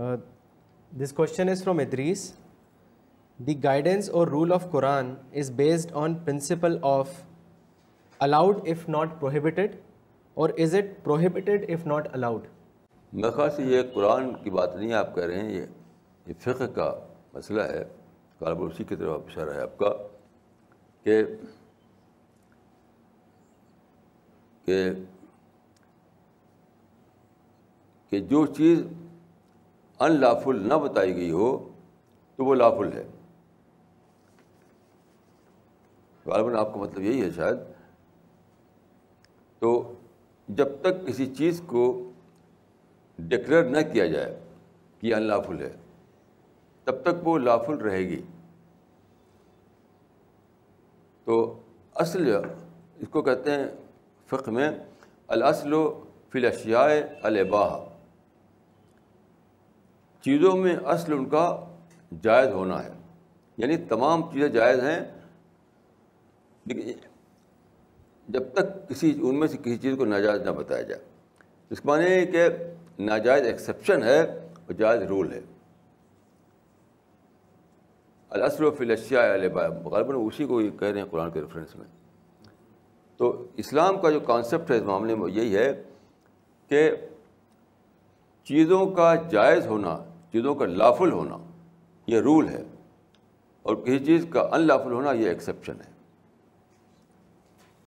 this question is from Idris the guidance or rule of Quran is based on principle of allowed if not prohibited or is it prohibited if not allowed मेरे खास ये कुरान की बात नहीं आप कह रहे हैं ये ये फ़िक्र का मसला है कालबरूसी की तरफ इशारा है आपका के, के, जो चीज़ अनलाफुल ना बताई गई हो तो वो लाफुल है गालबन आपका मतलब यही है शायद तो जब तक किसी चीज़ को डिक्लेयर न किया जाए कि अनलाफुल है तब तक वो लाफुल रहेगी तो असल इसको कहते हैं फ़िक में अलअसल फ़िलशिया अलबाहा चीज़ों में असल उनका जायज़ होना है यानी तमाम चीज़ें जायज़ हैं लेकिन जब तक किसी उनमें से किसी चीज़ को नाजायज़ ना बताया जाए इसका माने कि नाजायज़ एक्सेप्शन है और जायज़ रूल है अलसल फिलशिया गलबन उसी को ये कह रहे हैं कुरान के रेफरेंस में तो इस्लाम का जो कॉन्सेप्ट है इस मामले में यही है कि चीज़ों का जायज़ होना चीज़ों का लाफुल होना यह रूल है और किसी चीज़ का अनलाफुल होना यह एक्सेप्शन है